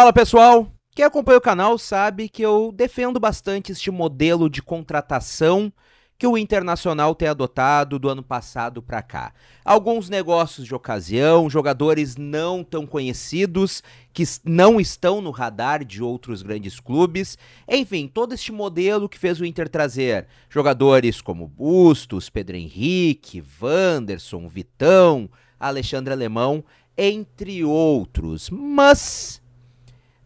Fala pessoal! Quem acompanha o canal sabe que eu defendo bastante este modelo de contratação que o Internacional tem adotado do ano passado para cá. Alguns negócios de ocasião, jogadores não tão conhecidos, que não estão no radar de outros grandes clubes. Enfim, todo este modelo que fez o Inter trazer jogadores como Bustos, Pedro Henrique, Wanderson, Vitão, Alexandre Alemão, entre outros. Mas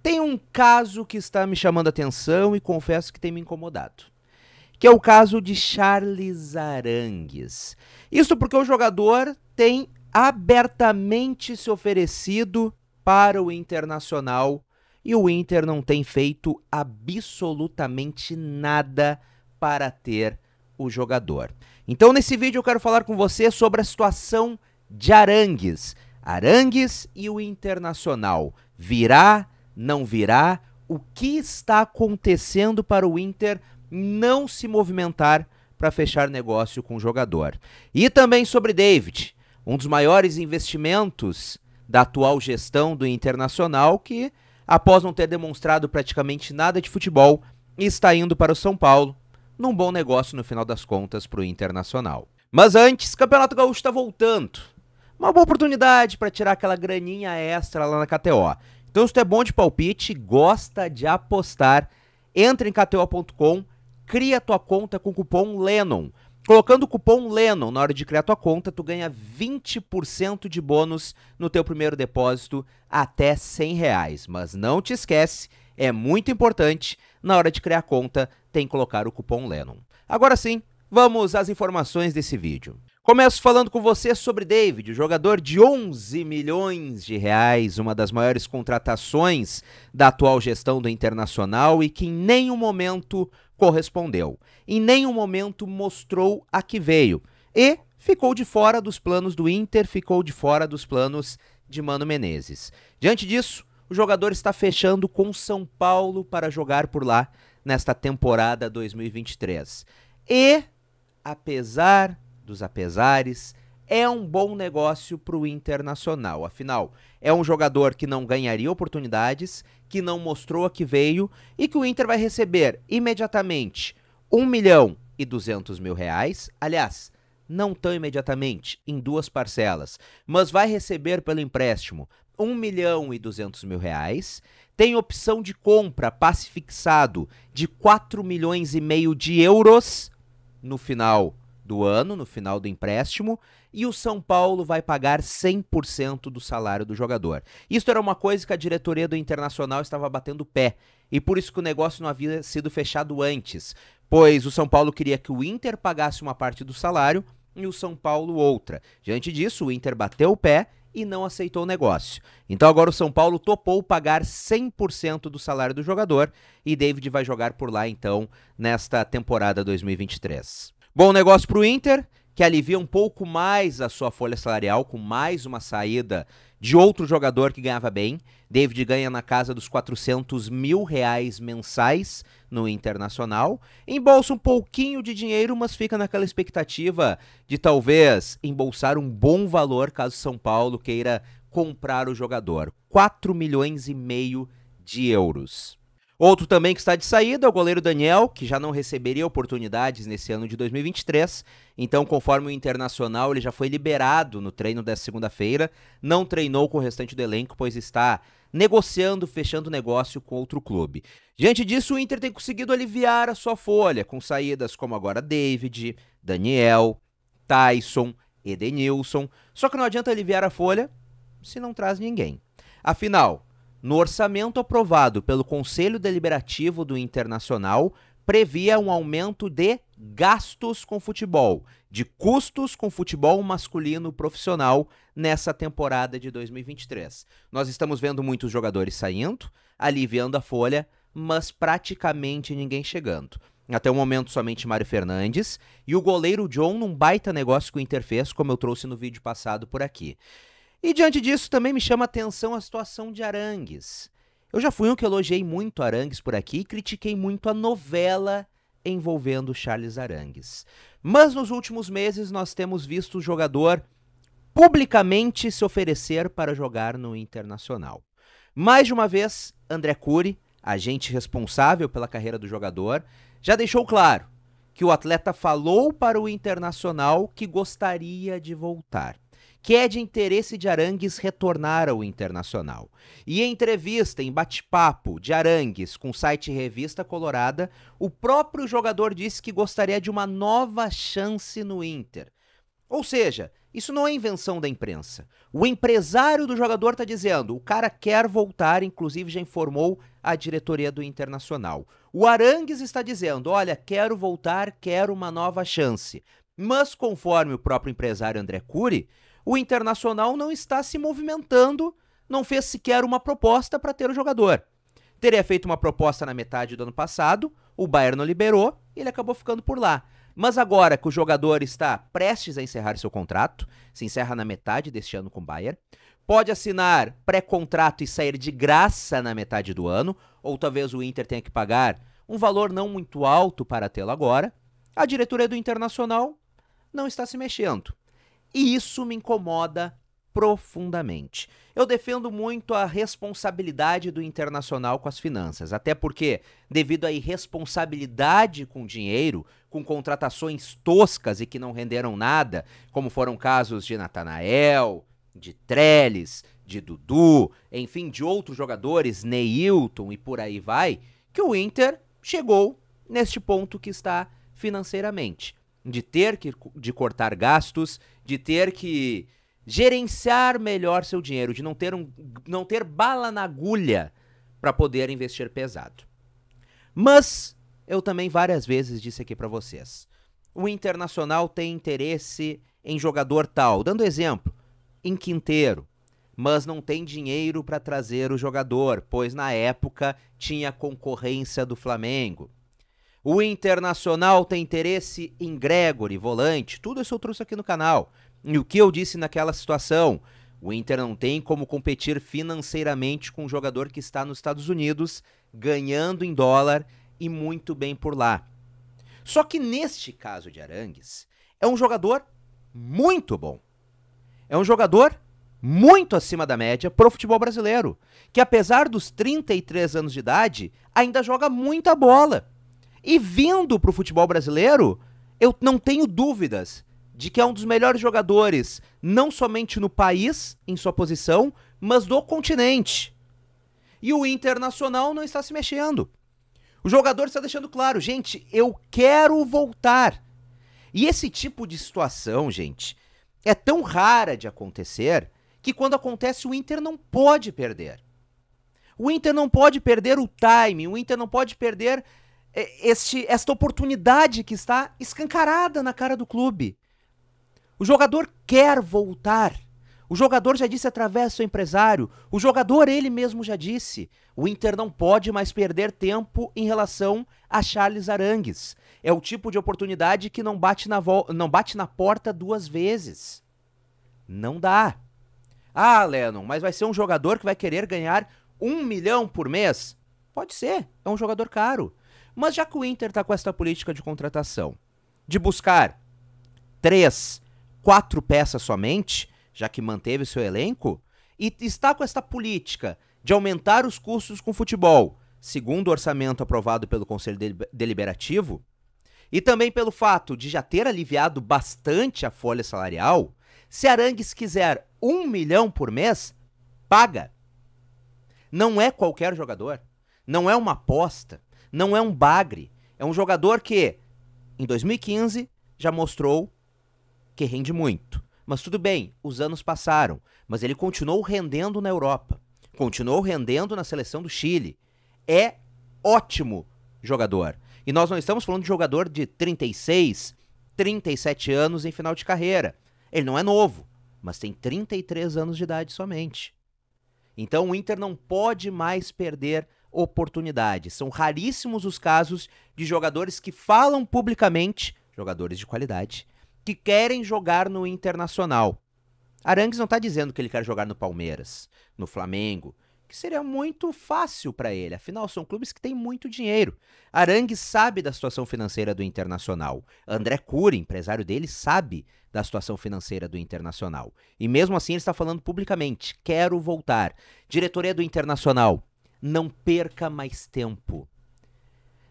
tem um caso que está me chamando a atenção e confesso que tem me incomodado. Que é o caso de Charles Arangues. Isso porque o jogador tem abertamente se oferecido para o Internacional e o Inter não tem feito absolutamente nada para ter o jogador. Então, nesse vídeo, eu quero falar com você sobre a situação de Arangues. Arangues e o Internacional. Virá não virá, o que está acontecendo para o Inter não se movimentar para fechar negócio com o jogador. E também sobre David, um dos maiores investimentos da atual gestão do Internacional, que após não ter demonstrado praticamente nada de futebol, está indo para o São Paulo, num bom negócio no final das contas para o Internacional. Mas antes, Campeonato Gaúcho está voltando. Uma boa oportunidade para tirar aquela graninha extra lá na KTO. Então, se tu é bom de palpite, gosta de apostar, entra em KTO.com, cria tua conta com o cupom LENON. Colocando o cupom LENON na hora de criar tua conta, tu ganha 20% de bônus no teu primeiro depósito até 100 reais. Mas não te esquece, é muito importante, na hora de criar conta, tem que colocar o cupom LENON. Agora sim, vamos às informações desse vídeo. Começo falando com você sobre David, o jogador de 11 milhões de reais, uma das maiores contratações da atual gestão do Internacional e que em nenhum momento correspondeu, em nenhum momento mostrou a que veio e ficou de fora dos planos do Inter, ficou de fora dos planos de Mano Menezes. Diante disso, o jogador está fechando com São Paulo para jogar por lá nesta temporada 2023. E apesar dos apesares, é um bom negócio para o Internacional. Afinal, é um jogador que não ganharia oportunidades, que não mostrou a que veio e que o Inter vai receber imediatamente 1 milhão e 200 mil reais. Aliás, não tão imediatamente, em duas parcelas, mas vai receber pelo empréstimo 1 milhão e 200 mil reais. Tem opção de compra passe fixado de 4 milhões e meio de euros no final do ano, no final do empréstimo, e o São Paulo vai pagar 100% do salário do jogador. Isso era uma coisa que a diretoria do Internacional estava batendo pé, e por isso que o negócio não havia sido fechado antes, pois o São Paulo queria que o Inter pagasse uma parte do salário e o São Paulo outra. Diante disso, o Inter bateu o pé e não aceitou o negócio. Então agora o São Paulo topou pagar 100% do salário do jogador e David vai jogar por lá então nesta temporada 2023. Bom negócio para o Inter, que alivia um pouco mais a sua folha salarial, com mais uma saída de outro jogador que ganhava bem. David ganha na casa dos 400 mil reais mensais no Internacional. Embolsa um pouquinho de dinheiro, mas fica naquela expectativa de talvez embolsar um bom valor caso São Paulo queira comprar o jogador. 4 milhões e meio de euros. Outro também que está de saída é o goleiro Daniel, que já não receberia oportunidades nesse ano de 2023. Então, conforme o Internacional, ele já foi liberado no treino dessa segunda-feira. Não treinou com o restante do elenco, pois está negociando, fechando negócio com outro clube. Diante disso, o Inter tem conseguido aliviar a sua folha, com saídas como agora David, Daniel, Tyson, Edenilson. Só que não adianta aliviar a folha se não traz ninguém. Afinal, no orçamento aprovado pelo Conselho Deliberativo do Internacional, previa um aumento de gastos com futebol, de custos com futebol masculino profissional nessa temporada de 2023. Nós estamos vendo muitos jogadores saindo, aliviando a folha, mas praticamente ninguém chegando. Até o momento, somente Mário Fernandes e o goleiro John num baita negócio que o Inter fez, como eu trouxe no vídeo passado por aqui. E diante disso também me chama a atenção a situação de Arangues. Eu já fui um que elogiei muito Arangues por aqui e critiquei muito a novela envolvendo Charles Arangues. Mas nos últimos meses nós temos visto o jogador publicamente se oferecer para jogar no Internacional. Mais de uma vez, André Cury, agente responsável pela carreira do jogador, já deixou claro que o atleta falou para o Internacional que gostaria de voltar que é de interesse de Arangues retornar ao internacional. E em entrevista, em bate-papo de Arangues com o site Revista Colorada, o próprio jogador disse que gostaria de uma nova chance no Inter. Ou seja, isso não é invenção da imprensa. O empresário do jogador está dizendo, o cara quer voltar, inclusive já informou a diretoria do Internacional. O Arangues está dizendo, olha, quero voltar, quero uma nova chance. Mas conforme o próprio empresário André Cury, o Internacional não está se movimentando, não fez sequer uma proposta para ter o jogador. Teria feito uma proposta na metade do ano passado, o Bayern não liberou e ele acabou ficando por lá. Mas agora que o jogador está prestes a encerrar seu contrato, se encerra na metade deste ano com o Bayern, pode assinar pré-contrato e sair de graça na metade do ano, ou talvez o Inter tenha que pagar um valor não muito alto para tê-lo agora. A diretoria do Internacional não está se mexendo. E isso me incomoda profundamente. Eu defendo muito a responsabilidade do internacional com as finanças, até porque, devido à irresponsabilidade com dinheiro, com contratações toscas e que não renderam nada, como foram casos de Natanael, de Trellis, de Dudu, enfim, de outros jogadores, Neilton e por aí vai, que o Inter chegou neste ponto que está financeiramente de ter que de cortar gastos, de ter que gerenciar melhor seu dinheiro, de não ter, um, não ter bala na agulha para poder investir pesado. Mas eu também várias vezes disse aqui para vocês. O Internacional tem interesse em jogador tal, dando exemplo, em Quinteiro, mas não tem dinheiro para trazer o jogador, pois na época tinha concorrência do Flamengo. O Internacional tem interesse em Gregory, volante. Tudo isso eu trouxe aqui no canal. E o que eu disse naquela situação? O Inter não tem como competir financeiramente com um jogador que está nos Estados Unidos, ganhando em dólar e muito bem por lá. Só que neste caso de Arangues, é um jogador muito bom. É um jogador muito acima da média pro futebol brasileiro, que apesar dos 33 anos de idade, ainda joga muita bola. E vindo para o futebol brasileiro, eu não tenho dúvidas de que é um dos melhores jogadores, não somente no país, em sua posição, mas do continente. E o Internacional não está se mexendo. O jogador está deixando claro, gente, eu quero voltar. E esse tipo de situação, gente, é tão rara de acontecer que quando acontece o Inter não pode perder. O Inter não pode perder o time, o Inter não pode perder é, este, esta oportunidade que está escancarada na cara do clube. O jogador quer voltar. O jogador já disse através do seu empresário, o jogador ele mesmo já disse. O Inter não pode mais perder tempo em relação a Charles Arangues. É o tipo de oportunidade que não bate na, não bate na porta duas vezes. Não dá. Ah, Lennon, mas vai ser um jogador que vai querer ganhar um milhão por mês? Pode ser, é um jogador caro. Mas já que o Inter está com esta política de contratação, de buscar três, quatro peças somente, já que manteve seu elenco, e está com esta política de aumentar os custos com futebol, segundo o orçamento aprovado pelo Conselho Deliberativo, e também pelo fato de já ter aliviado bastante a folha salarial, se Arangues quiser um milhão por mês, paga. Não é qualquer jogador, não é uma aposta, não é um bagre. É um jogador que, em 2015, já mostrou que rende muito. Mas tudo bem, os anos passaram. Mas ele continuou rendendo na Europa. Continuou rendendo na seleção do Chile. É ótimo jogador. E nós não estamos falando de jogador de 36, 37 anos em final de carreira. Ele não é novo, mas tem 33 anos de idade somente. Então o Inter não pode mais perder oportunidade. São raríssimos os casos de jogadores que falam publicamente, jogadores de qualidade, que querem jogar no Internacional. Arangues não está dizendo que ele quer jogar no Palmeiras, no Flamengo, que seria muito fácil para ele, afinal são clubes que têm muito dinheiro. Arangues sabe da situação financeira do Internacional. André Cury, empresário dele, sabe da situação financeira do Internacional. E mesmo assim ele está falando publicamente: quero voltar. Diretoria do Internacional, não perca mais tempo.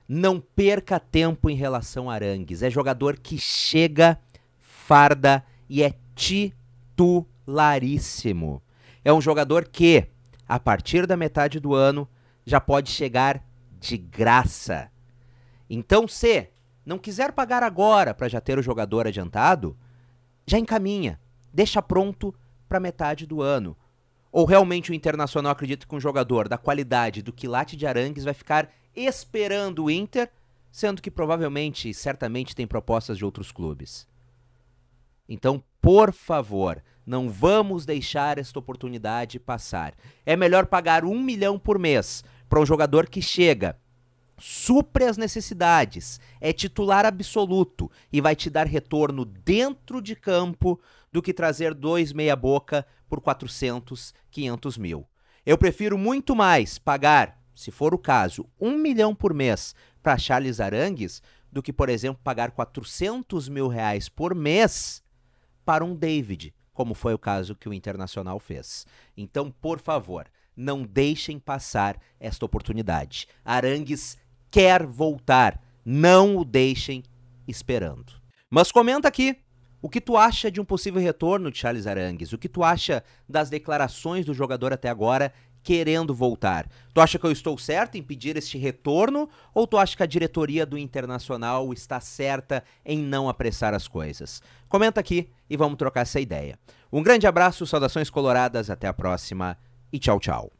Não perca tempo em relação a Arangues. É jogador que chega, farda e é titularíssimo. É um jogador que, a partir da metade do ano, já pode chegar de graça. Então, se não quiser pagar agora para já ter o jogador adiantado, já encaminha, deixa pronto para metade do ano. Ou realmente o Internacional acredita que um jogador da qualidade do Quilate de Arangues vai ficar esperando o Inter, sendo que provavelmente e certamente tem propostas de outros clubes? Então, por favor, não vamos deixar esta oportunidade passar. É melhor pagar um milhão por mês para um jogador que chega, supre as necessidades, é titular absoluto e vai te dar retorno dentro de campo do que trazer dois meia-boca por 400, 500 mil. Eu prefiro muito mais pagar, se for o caso, um milhão por mês para Charles Arangues do que, por exemplo, pagar 400 mil reais por mês para um David, como foi o caso que o Internacional fez. Então, por favor, não deixem passar esta oportunidade. Arangues quer voltar, não o deixem esperando. Mas comenta aqui o que tu acha de um possível retorno de Charles Arangues? O que tu acha das declarações do jogador até agora querendo voltar? Tu acha que eu estou certo em pedir este retorno ou tu acha que a diretoria do Internacional está certa em não apressar as coisas? Comenta aqui e vamos trocar essa ideia. Um grande abraço, saudações coloradas, até a próxima e tchau, tchau.